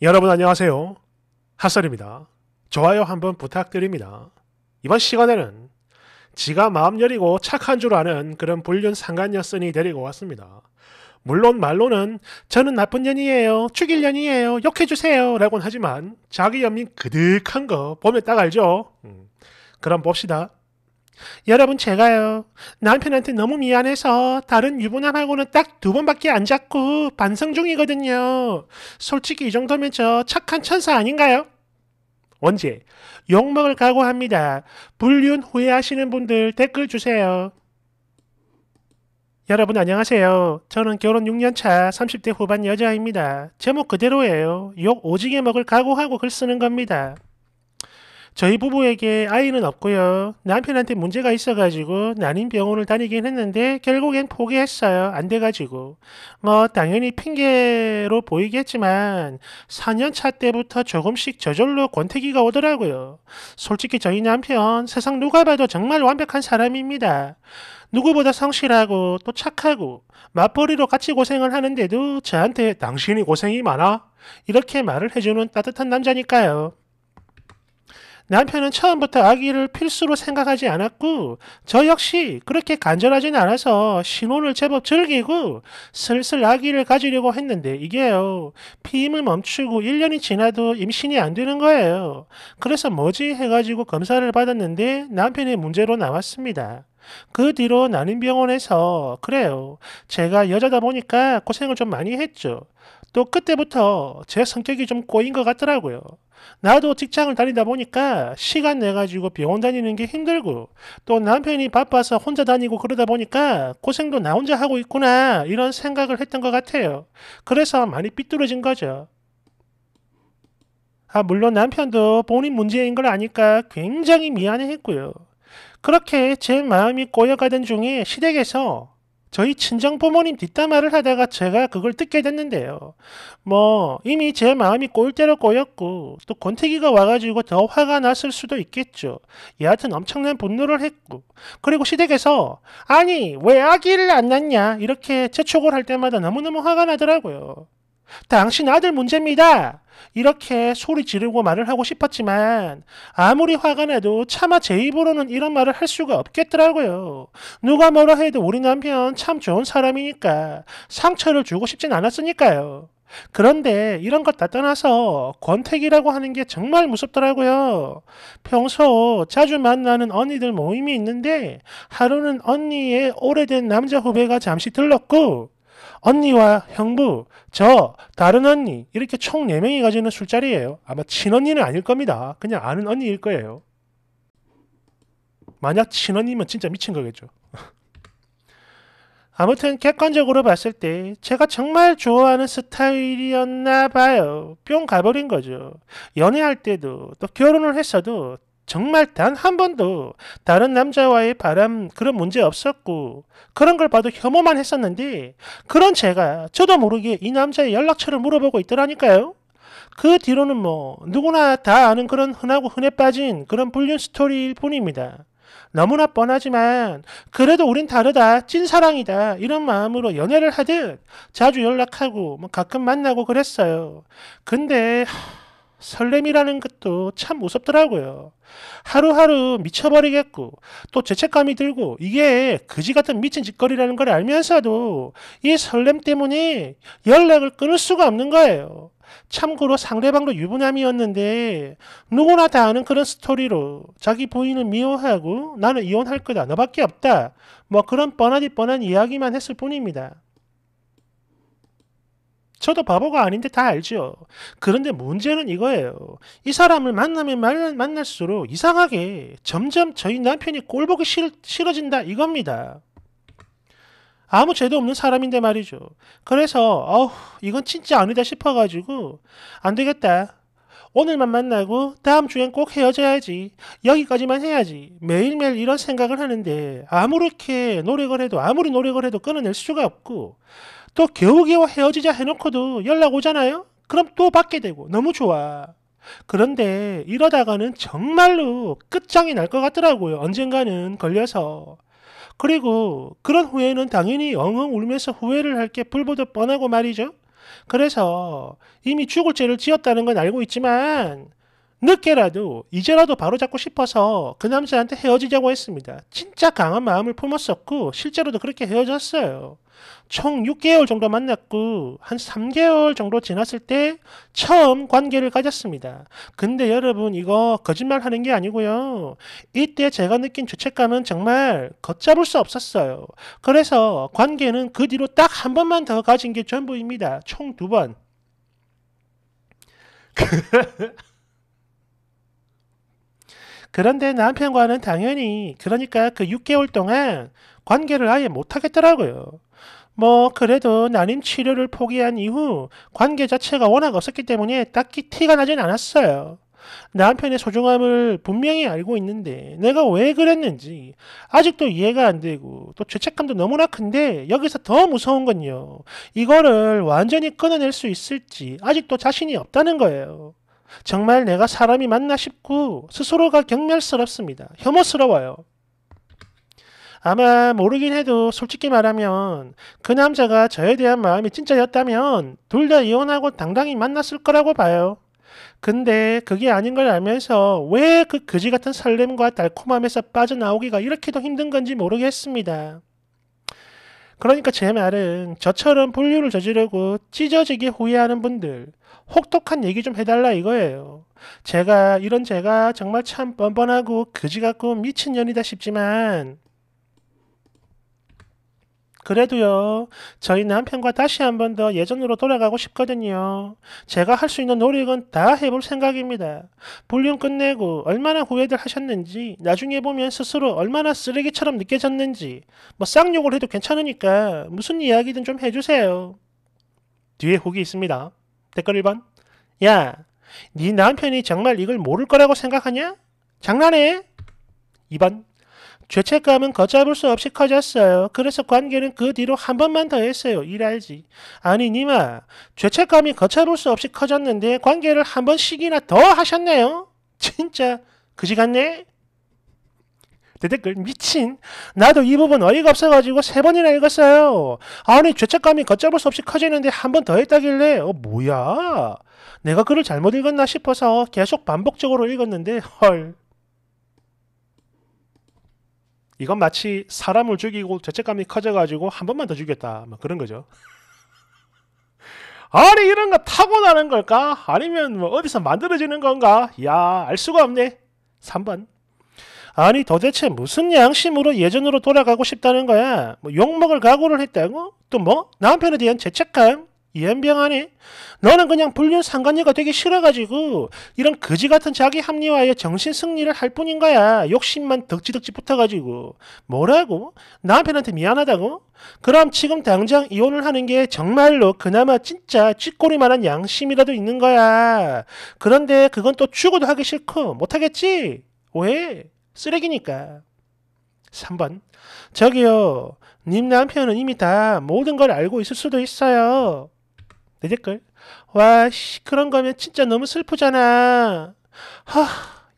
여러분 안녕하세요. 핫설입니다. 좋아요 한번 부탁드립니다. 이번 시간에는 지가 마음 여리고 착한 줄 아는 그런 불륜 상간녀쓴이 데리고 왔습니다. 물론 말로는 저는 나쁜 년이에요. 죽일 년이에요. 욕해주세요. 라곤 하지만 자기 연민 그득한 거 보면 딱 알죠? 음, 그럼 봅시다. 여러분 제가요 남편한테 너무 미안해서 다른 유부남하고는 딱 두 번밖에 안 잡고 반성 중이거든요. 솔직히 이 정도면 저 착한 천사 아닌가요? 언제? 욕먹을 각오합니다. 불륜 후회하시는 분들 댓글 주세요. 여러분 안녕하세요. 저는 결혼 6년차 30대 후반 여자입니다. 제목 그대로예요. 욕 오지게 먹을 각오하고 글 쓰는 겁니다. 저희 부부에게 아이는 없고요. 남편한테 문제가 있어가지고 난임 병원을 다니긴 했는데 결국엔 포기했어요. 안 돼가지고. 뭐 당연히 핑계로 보이겠지만 4년차 때부터 조금씩 저절로 권태기가 오더라고요. 솔직히 저희 남편 세상 누가 봐도 정말 완벽한 사람입니다. 누구보다 성실하고 또 착하고 맞벌이로 같이 고생을 하는데도 저한테 당신이 고생이 많아? 이렇게 말을 해주는 따뜻한 남자니까요. 남편은 처음부터 아기를 필수로 생각하지 않았고 저 역시 그렇게 간절하진 않아서 신혼을 제법 즐기고 슬슬 아기를 가지려고 했는데 이게요. 피임을 멈추고 1년이 지나도 임신이 안 되는 거예요. 그래서 뭐지 해가지고 검사를 받았는데 남편의 문제로 나왔습니다. 그 뒤로 나는 병원에서 그래요. 제가 여자다 보니까 고생을 좀 많이 했죠. 또 그때부터 제 성격이 좀 꼬인 것 같더라고요. 나도 직장을 다니다 보니까 시간 내가지고 병원 다니는 게 힘들고 또 남편이 바빠서 혼자 다니고 그러다 보니까 고생도 나 혼자 하고 있구나 이런 생각을 했던 것 같아요. 그래서 많이 삐뚤어진 거죠. 아, 물론 남편도 본인 문제인 걸 아니까 굉장히 미안해 했고요. 그렇게 제 마음이 꼬여가던 중에 시댁에서 저희 친정 부모님 뒷담화를 하다가 제가 그걸 듣게 됐는데요. 뭐 이미 제 마음이 꼴대로 꼬였고 또 권태기가 와가지고 더 화가 났을 수도 있겠죠. 여하튼 엄청난 분노를 했고 그리고 시댁에서 아니 왜 아기를 안 낳냐 이렇게 재촉을 할 때마다 너무너무 화가 나더라고요. 당신 아들 문제입니다. 이렇게 소리 지르고 말을 하고 싶었지만 아무리 화가 나도 차마 제 입으로는 이런 말을 할 수가 없겠더라고요. 누가 뭐라 해도 우리 남편 참 좋은 사람이니까 상처를 주고 싶진 않았으니까요. 그런데 이런 것 다 떠나서 권태기라고 하는 게 정말 무섭더라고요. 평소 자주 만나는 언니들 모임이 있는데 하루는 언니의 오래된 남자 후배가 잠시 들렀고 언니와 형부, 저, 다른 언니 이렇게 총 4명이 가지는 술자리예요. 아마 친언니는 아닐 겁니다. 그냥 아는 언니일 거예요. 만약 친언니면 진짜 미친 거겠죠. 아무튼 객관적으로 봤을 때 제가 정말 좋아하는 스타일이었나 봐요. 뿅 가버린 거죠. 연애할 때도 또 결혼을 했어도 정말 단 한 번도 다른 남자와의 바람 그런 문제 없었고 그런 걸 봐도 혐오만 했었는데 그런 제가 저도 모르게 이 남자의 연락처를 물어보고 있더라니까요. 그 뒤로는 뭐 누구나 다 아는 그런 흔하고 흔해 빠진 그런 불륜 스토리일 뿐입니다. 너무나 뻔하지만 그래도 우린 다르다 찐사랑이다 이런 마음으로 연애를 하듯 자주 연락하고 뭐 가끔 만나고 그랬어요. 근데 하... 설렘이라는 것도 참 무섭더라고요. 하루하루 미쳐버리겠고 또 죄책감이 들고 이게 그지 같은 미친 짓거리라는 걸 알면서도 이 설렘 때문에 연락을 끊을 수가 없는 거예요. 참고로 상대방도 유부남이었는데 누구나 다 아는 그런 스토리로 자기 부인은 미워하고 나는 이혼할 거다 너밖에 없다 뭐 그런 뻔하디 뻔한 이야기만 했을 뿐입니다. 저도 바보가 아닌데 다 알죠. 그런데 문제는 이거예요. 이 사람을 만나면 말, 만날수록 이상하게 점점 저희 남편이 꼴보기 싫, 어진다 이겁니다. 아무 죄도 없는 사람인데 말이죠. 그래서 어우 이건 진짜 아니다 싶어가지고 안 되겠다. 오늘만 만나고 다음 주엔 꼭 헤어져야지. 여기까지만 해야지. 매일매일 이런 생각을 하는데 아무렇게 노력을 해도 아무리 노력을 해도 끊어낼 수가 없고 또 겨우겨우 헤어지자 해놓고도 연락 오잖아요? 그럼 또 받게 되고 너무 좋아. 그런데 이러다가는 정말로 끝장이 날 것 같더라고요. 언젠가는 걸려서. 그리고 그런 후회는 당연히 엉엉 울면서 후회를 할 게 불보듯 뻔하고 말이죠. 그래서 이미 죽을 죄를 지었다는 건 알고 있지만 늦게라도 이제라도 바로잡고 싶어서 그 남자한테 헤어지자고 했습니다. 진짜 강한 마음을 품었었고 실제로도 그렇게 헤어졌어요. 총 6개월 정도 만났고 한 3개월 정도 지났을 때 처음 관계를 가졌습니다. 근데 여러분 이거 거짓말 하는 게 아니고요. 이때 제가 느낀 죄책감은 정말 걷잡을 수 없었어요. 그래서 관계는 그 뒤로 딱 한 번만 더 가진 게 전부입니다. 총 두 번. 그런데 남편과는 당연히 그러니까 그 6개월 동안 관계를 아예 못하겠더라고요. 뭐 그래도 나는 치료를 포기한 이후 관계 자체가 워낙 없었기 때문에 딱히 티가 나진 않았어요. 남편의 소중함을 분명히 알고 있는데 내가 왜 그랬는지 아직도 이해가 안 되고 또 죄책감도 너무나 큰데 여기서 더 무서운 건요. 이거를 완전히 끊어낼 수 있을지 아직도 자신이 없다는 거예요. 정말 내가 사람이 맞나 싶고 스스로가 경멸스럽습니다. 혐오스러워요. 아마 모르긴 해도 솔직히 말하면 그 남자가 저에 대한 마음이 진짜였다면 둘 다 이혼하고 당당히 만났을 거라고 봐요. 근데 그게 아닌 걸 알면서 왜 그거지 같은 설렘과 달콤함에서 빠져나오기가 이렇게도 힘든 건지 모르겠습니다. 그러니까 제 말은 저처럼 분류를 저지르고 찢어지게 후회하는 분들 혹독한 얘기 좀 해달라 이거예요. 제가 이런 제가 정말 참 뻔뻔하고 그지 같고 미친년이다 싶지만 그래도요, 저희 남편과 다시 한 번 더 예전으로 돌아가고 싶거든요. 제가 할 수 있는 노력은 다 해볼 생각입니다. 불륜 끝내고 얼마나 후회들 하셨는지, 나중에 보면 스스로 얼마나 쓰레기처럼 느껴졌는지, 뭐 쌍욕을 해도 괜찮으니까 무슨 이야기든 좀 해주세요. 뒤에 훅이 있습니다. 댓글 1번. 야, 네 남편이 정말 이걸 모를 거라고 생각하냐? 장난해? 2번. 죄책감은 걷잡을 수 없이 커졌어요. 그래서 관계는 그 뒤로 한 번만 더 했어요. 일알지. 아니 니마 죄책감이 걷잡을 수 없이 커졌는데 관계를 한 번씩이나 더 하셨네요. 진짜 그지 같네. 대댓글 미친 나도 이 부분 어이가 없어가지고 세 번이나 읽었어요 아니 죄책감이 걷잡을 수 없이 커지는데 한 번 더 했다길래 어 뭐야 내가 글을 잘못 읽었나 싶어서 계속 반복적으로 읽었는데 헐 이건 마치 사람을 죽이고 죄책감이 커져가지고 한 번만 더 죽였다. 뭐 그런 거죠. 아니 이런 거 타고나는 걸까? 아니면 뭐 어디서 만들어지는 건가? 야알 수가 없네. 3번. 아니 도대체 무슨 양심으로 예전으로 돌아가고 싶다는 거야? 뭐 욕먹을 각오를 했다고? 또 뭐? 남편에 대한 죄책감? 연병하네 너는 그냥 불륜 상관녀가 되기 싫어가지고 이런 거지같은 자기 합리화에 정신 승리를 할 뿐인 거야. 욕심만 덕지덕지 붙어가지고. 뭐라고? 남편한테 미안하다고? 그럼 지금 당장 이혼을 하는 게 정말로 그나마 진짜 쥐꼬리만한 양심이라도 있는 거야. 그런데 그건 또 죽어도 하기 싫고 못하겠지? 왜? 쓰레기니까. 3번 저기요 님 남편은 이미 다 모든 걸 알고 있을 수도 있어요. 내 댓글 와씨 그런 거면 진짜 너무 슬프잖아 하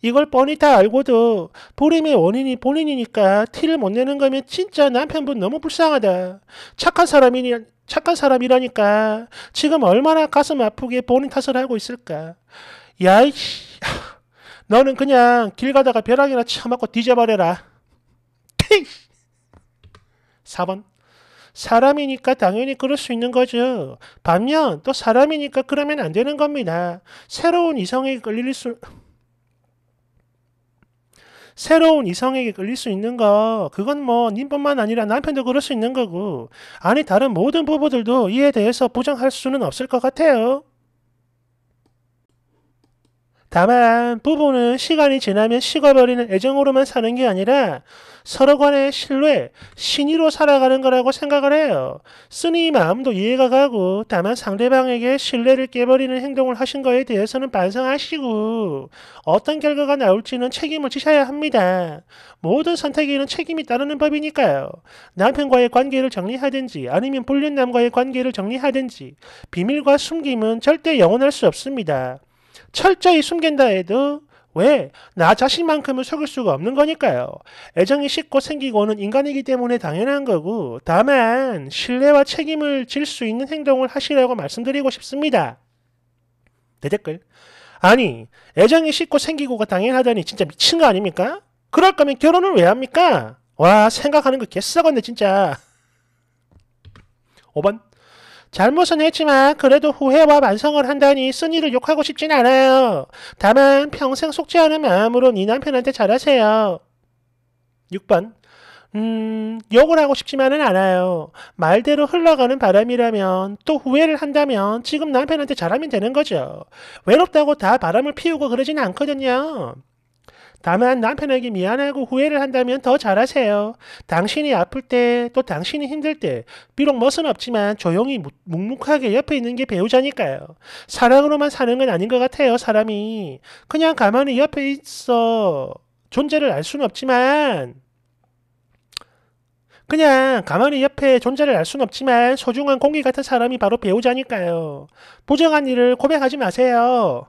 이걸 뻔히 다 알고도 불임의 원인이 본인이니까 티를 못 내는 거면 진짜 남편분 너무 불쌍하다 착한 사람이니 착한 사람이라니까 지금 얼마나 가슴 아프게 본인 탓을 하고 있을까 야이씨 너는 그냥 길 가다가 벼락이나 쳐맞고 뒤져버려라 4번 사람이니까 당연히 그럴 수 있는 거죠. 반면 또 사람이니까 그러면 안 되는 겁니다. 새로운 이성에 걸릴 수 새로운 이성에게 끌릴수 있는 거 그건 뭐 님뿐만 아니라 남편도 그럴 수 있는 거고 아니 다른 모든 부부들도 이에 대해서 부정할 수는 없을 것 같아요. 다만 부부는 시간이 지나면 식어버리는 애정으로만 사는 게 아니라 서로 간의 신뢰, 신의로 살아가는 거라고 생각을 해요. 쓰니 마음도 이해가 가고 다만 상대방에게 신뢰를 깨버리는 행동을 하신 거에 대해서는 반성하시고 어떤 결과가 나올지는 책임을 지셔야 합니다. 모든 선택에는 책임이 따르는 법이니까요. 남편과의 관계를 정리하든지 아니면 불륜남과의 관계를 정리하든지 비밀과 숨김은 절대 영원할 수 없습니다. 철저히 숨긴다 해도 왜? 나 자신만큼은 속일 수가 없는 거니까요. 애정이 식고 생기고는 인간이기 때문에 당연한 거고, 다만, 신뢰와 책임을 질 수 있는 행동을 하시라고 말씀드리고 싶습니다. 대댓글. 아니, 애정이 식고 생기고가 당연하다니 진짜 미친 거 아닙니까? 그럴 거면 결혼을 왜 합니까? 와, 생각하는 거 개썩었네, 진짜. 5번. 잘못은 했지만 그래도 후회와 반성을 한다니 쓴이를 욕하고 싶진 않아요. 다만 평생 속죄하는 마음으로 네 남편한테 잘하세요. 6번 음, 욕을 하고 싶지만은 않아요. 말대로 흘러가는 바람이라면 또 후회를 한다면 지금 남편한테 잘하면 되는 거죠. 외롭다고 다 바람을 피우고 그러진 않거든요. 다만 남편에게 미안하고 후회를 한다면 더 잘하세요. 당신이 아플 때, 또 당신이 힘들 때, 비록 멋은 없지만 조용히 묵묵하게 옆에 있는 게 배우자니까요. 사랑으로만 사는 건 아닌 것 같아요, 사람이. 그냥 가만히 옆에 있어 존재를 알 수는 없지만, 그냥 가만히 옆에 존재를 알 수는 없지만 소중한 공기 같은 사람이 바로 배우자니까요. 부정한 일을 고백하지 마세요.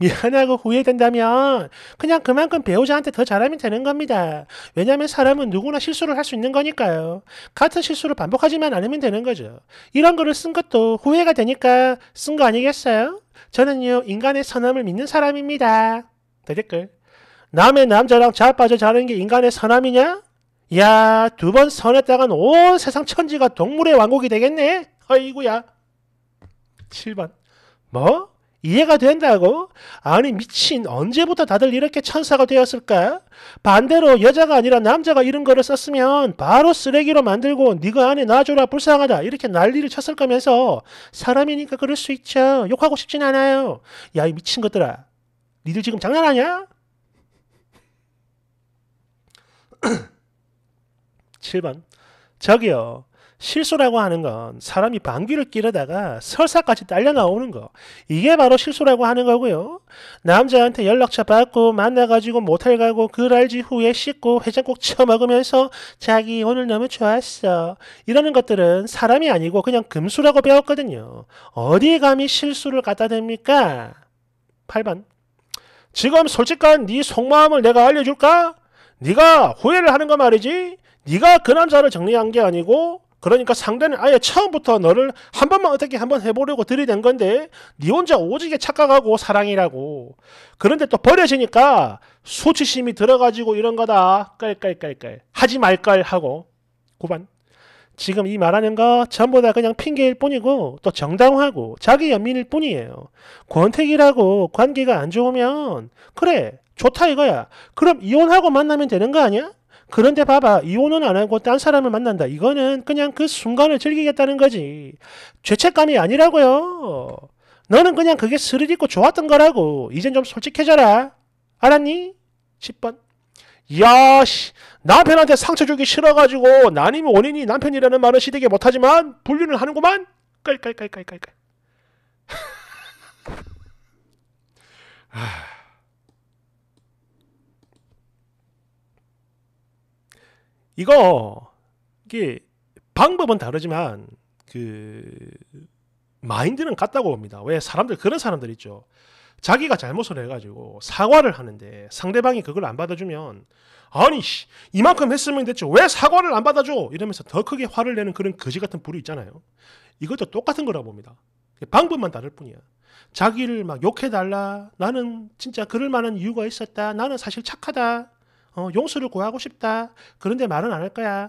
미안하고 후회된다면 그냥 그만큼 배우자한테 더 잘하면 되는 겁니다. 왜냐하면 사람은 누구나 실수를 할 수 있는 거니까요. 같은 실수를 반복하지만 않으면 되는 거죠. 이런 거를 쓴 것도 후회가 되니까 쓴 거 아니겠어요? 저는요 인간의 선함을 믿는 사람입니다. 댓글 남의 남자랑 자빠져 자는 게 인간의 선함이냐? 야 두 번 선했다간 온 세상 천지가 동물의 왕국이 되겠네. 아이구야 7번 뭐? 이해가 된다고? 아니 미친 언제부터 다들 이렇게 천사가 되었을까? 반대로 여자가 아니라 남자가 이런 거를 썼으면 바로 쓰레기로 만들고 네가 안에 놔줘라 불쌍하다 이렇게 난리를 쳤을 거면서 사람이니까 그럴 수 있죠. 욕하고 싶진 않아요. 야이 미친 것들아 니들 지금 장난하냐? 7번 저기요 실수라고 하는 건 사람이 방귀를 끼려다가 설사까지 딸려 나오는 거. 이게 바로 실수라고 하는 거고요. 남자한테 연락처 받고 만나가지고 모텔 가고 그랄지 후에 씻고 회장국 쳐먹으면서 자기 오늘 너무 좋았어. 이러는 것들은 사람이 아니고 그냥 금수라고 배웠거든요. 어디 감히 실수를 갖다 댑니까? 8번. 지금 솔직한 네 속마음을 내가 알려줄까? 네가 후회를 하는 거 말이지. 네가 그 남자를 정리한 게 아니고 그러니까 상대는 아예 처음부터 너를 한 번만 어떻게 한 번 해보려고 들이댄 건데 네 혼자 오지게 착각하고 사랑이라고 그런데 또 버려지니까 수치심이 들어가지고 이런 거다 깔깔깔깔 하지 말깔 하고 고반 지금 이 말하는 거 전부 다 그냥 핑계일 뿐이고 또정당하고 자기 연민일 뿐이에요 권태기라고 관계가 안 좋으면 그래 좋다 이거야 그럼 이혼하고 만나면 되는 거 아니야? 그런데 봐봐 이혼은 안 하고 딴 사람을 만난다. 이거는 그냥 그 순간을 즐기겠다는 거지. 죄책감이 아니라고요. 너는 그냥 그게 스릴 있고 좋았던 거라고. 이젠 좀 솔직해져라. 알았니? 10번. 야, 씨, 남편한테 상처 주기 싫어가지고 나님이 원인이 남편이라는 말은 시댁에 못하지만 분류는 하는구만. 깔깔깔깔깔깔. 이거 이게 방법은 다르지만 그 마인드는 같다고 봅니다. 왜 사람들 그런 사람들 있죠. 자기가 잘못을 해가지고 사과를 하는데 상대방이 그걸 안 받아주면 아니 씨, 이만큼 했으면 됐죠 왜 사과를 안 받아줘 이러면서 더 크게 화를 내는 그런 거지 같은 부류 있잖아요. 이것도 똑같은 거라 고 봅니다. 방법만 다를 뿐이야. 자기를 막 욕해달라. 나는 진짜 그럴 만한 이유가 있었다. 나는 사실 착하다. 어, 용서를 구하고 싶다. 그런데 말은 안 할 거야.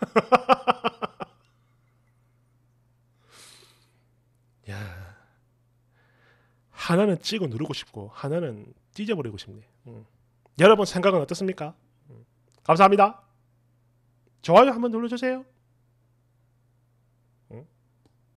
야, 하나는 찍어 누르고 싶고 하나는 찢어버리고 싶네. 음. 여러분 생각은 어떻습니까? 음. 감사합니다. 좋아요 한번 눌러주세요.